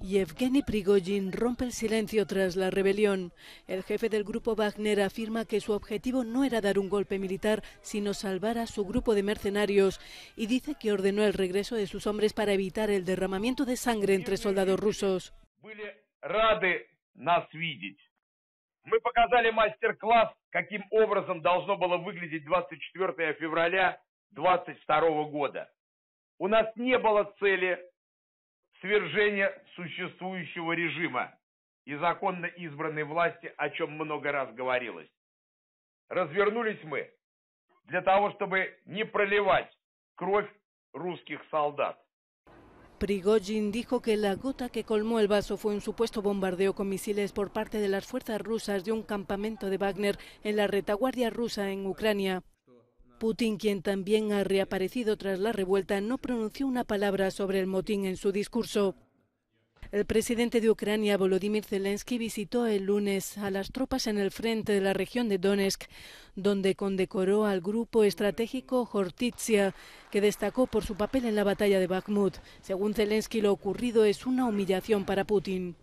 Yevgeny Prigozhin rompe el silencio tras la rebelión. El jefe del grupo Wagner afirma que su objetivo no era dar un golpe militar, sino salvar a su grupo de mercenarios, y dice que ordenó el regreso de sus hombres para evitar el derramamiento de sangre entre soldados rusos. свержение существующего режима и законно избранной власти, о чем много раз говорилось. Развернулись мы для того, чтобы не проливать кровь русских солдат. Prigozhin dijo que la gota que colmó el vaso fue un supuesto bombardeo con misiles por parte de las fuerzas rusas de un campamento de Wagner en la retaguardia rusa en Ucrania. Putin, quien también ha reaparecido tras la revuelta, no pronunció una palabra sobre el motín en su discurso. El presidente de Ucrania, Volodymyr Zelensky, visitó el lunes a las tropas en el frente de la región de Donetsk, donde condecoró al grupo estratégico Hortitsia, que destacó por su papel en la batalla de Bakhmut. Según Zelensky, lo ocurrido es una humillación para Putin.